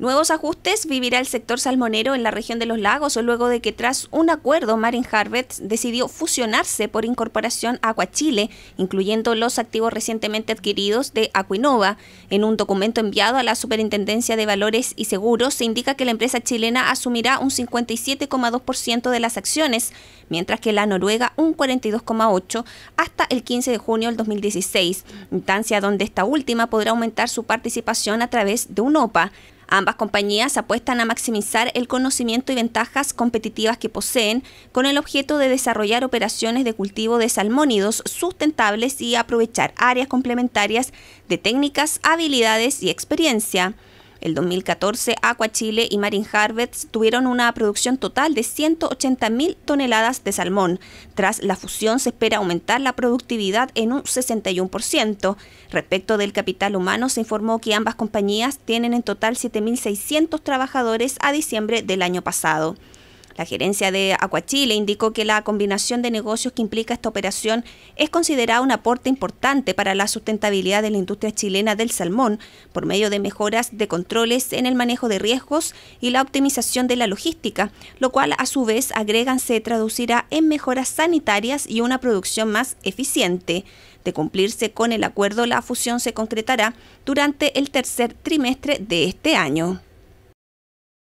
Nuevos ajustes vivirá el sector salmonero en la región de los lagos luego de que tras un acuerdo Marin Harvest decidió fusionarse por incorporación a Chile, incluyendo los activos recientemente adquiridos de Aquinova. En un documento enviado a la Superintendencia de Valores y Seguros se indica que la empresa chilena asumirá un 57,2% de las acciones, mientras que la noruega un 42,8% hasta el 15 de junio del 2016, instancia donde esta última podrá aumentar su participación a través de un OPA. Ambas compañías apuestan a maximizar el conocimiento y ventajas competitivas que poseen con el objeto de desarrollar operaciones de cultivo de salmónidos sustentables y aprovechar áreas complementarias de técnicas, habilidades y experiencia. El 2014, Aqua Chile y Marine Harvest tuvieron una producción total de 180.000 toneladas de salmón. Tras la fusión se espera aumentar la productividad en un 61%. Respecto del capital humano, se informó que ambas compañías tienen en total 7.600 trabajadores a diciembre del año pasado. La gerencia de Acuachile indicó que la combinación de negocios que implica esta operación es considerada un aporte importante para la sustentabilidad de la industria chilena del salmón por medio de mejoras de controles en el manejo de riesgos y la optimización de la logística, lo cual a su vez agregan se traducirá en mejoras sanitarias y una producción más eficiente. De cumplirse con el acuerdo, la fusión se concretará durante el tercer trimestre de este año.